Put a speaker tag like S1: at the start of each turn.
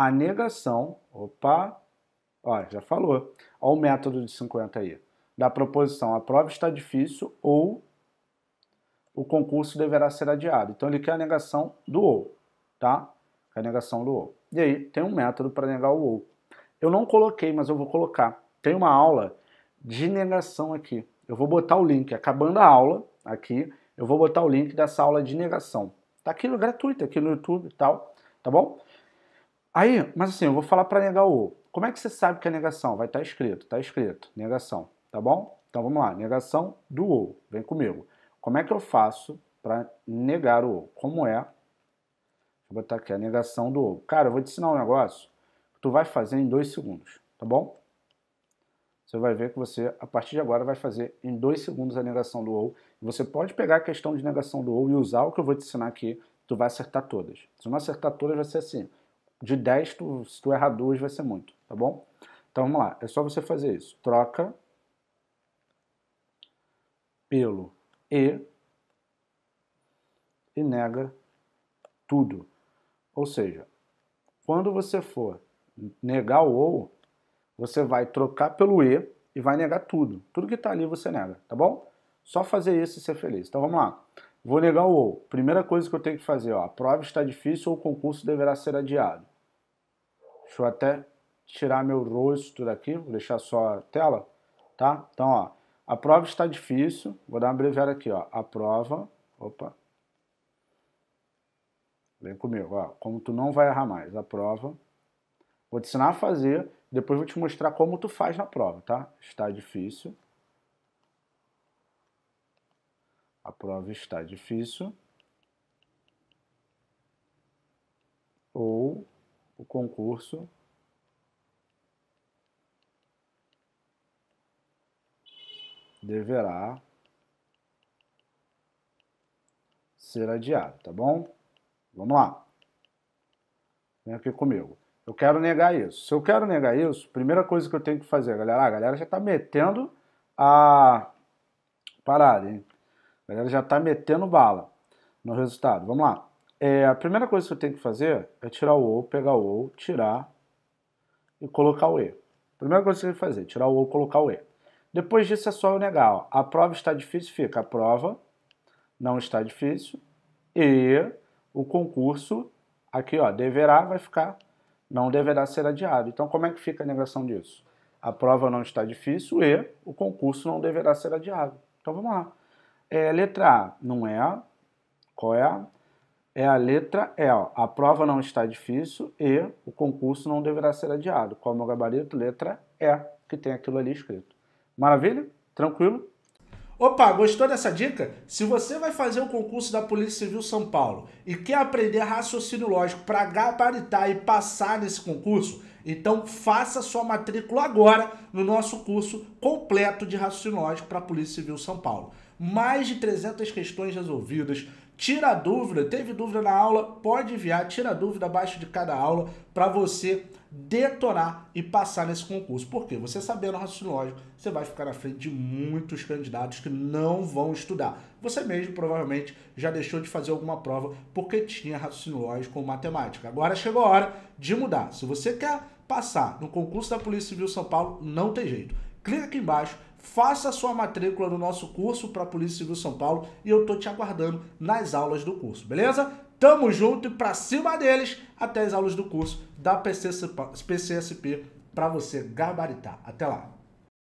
S1: a negação, opa, ó, já falou, ao método de 50 aí da proposição a prova está difícil ou o concurso deverá ser adiado. Então ele quer a negação do ou, tá? a negação do ou. E aí tem um método para negar o ou. Eu não coloquei, mas eu vou colocar. Tem uma aula de negação aqui. Eu vou botar o link, acabando a aula aqui, eu vou botar o link dessa aula de negação. Tá aqui é gratuito, aqui no YouTube e tal, tá bom? Aí, mas assim, eu vou falar para negar o. Como é que você sabe que é negação? Vai estar tá escrito, está escrito, negação, tá bom? Então vamos lá, negação do ou. Vem comigo. Como é que eu faço para negar o Como é? Vou botar aqui a negação do ou. Cara, eu vou te ensinar um negócio que tu vai fazer em dois segundos, tá bom? Você vai ver que você, a partir de agora, vai fazer em dois segundos a negação do ou. Você pode pegar a questão de negação do ou e usar o que eu vou te ensinar aqui, tu vai acertar todas. Se não acertar todas, vai ser assim de 10, tu, se tu errar 2 vai ser muito, tá bom? Então vamos lá, é só você fazer isso. Troca pelo e e nega tudo. Ou seja, quando você for negar o ou, você vai trocar pelo e e vai negar tudo. Tudo que está ali você nega, tá bom? Só fazer isso e ser feliz. Então vamos lá. Vou negar o ou. Primeira coisa que eu tenho que fazer, ó, a prova está difícil ou o concurso deverá ser adiado. Deixa eu até tirar meu rosto daqui, vou deixar só a tela, tá? Então, ó, a prova está difícil, vou dar uma abreviada aqui, ó, a prova, opa, vem comigo, ó, como tu não vai errar mais, a prova, vou te ensinar a fazer, depois vou te mostrar como tu faz na prova, tá? Está difícil. A prova está difícil. Ou o concurso deverá ser adiado, tá bom? Vamos lá. Vem aqui comigo. Eu quero negar isso. Se eu quero negar isso, primeira coisa que eu tenho que fazer, galera, a galera já tá metendo a parada, hein? A galera já está metendo bala no resultado. Vamos lá. É, a primeira coisa que eu tenho que fazer é tirar o O, pegar o O, tirar e colocar o E. Primeira coisa que você tem que fazer, tirar o O, colocar o E. Depois disso é só eu negar. Ó. A prova está difícil, fica. A prova não está difícil. E o concurso, aqui ó, deverá, vai ficar, não deverá ser adiado. Então como é que fica a negação disso? A prova não está difícil e o concurso não deverá ser adiado. Então vamos lá é a letra A. Não é. Qual é É a letra E. Ó. A prova não está difícil e o concurso não deverá ser adiado. Qual é o meu gabarito? Letra E, que tem aquilo ali escrito. Maravilha? Tranquilo? Opa, gostou dessa dica? Se você vai fazer o um concurso da Polícia Civil São Paulo e quer aprender raciocínio lógico para gabaritar e passar nesse concurso, então faça sua matrícula agora no nosso curso completo de raciocínio lógico para a Polícia Civil São Paulo mais de 300 questões resolvidas. Tira dúvida, teve dúvida na aula, pode enviar, tira dúvida abaixo de cada aula para você detonar e passar nesse concurso. Porque você sabendo o raciocínio lógico, você vai ficar na frente de muitos candidatos que não vão estudar. Você mesmo provavelmente já deixou de fazer alguma prova porque tinha raciocínio lógico ou matemática. Agora chegou a hora de mudar. Se você quer passar no concurso da Polícia Civil São Paulo, não tem jeito. Clica aqui embaixo faça a sua matrícula no nosso curso para a Polícia Civil São Paulo e eu tô te aguardando nas aulas do curso, beleza? Tamo junto e pra cima deles até as aulas do curso da PCSP para você gabaritar. Até lá!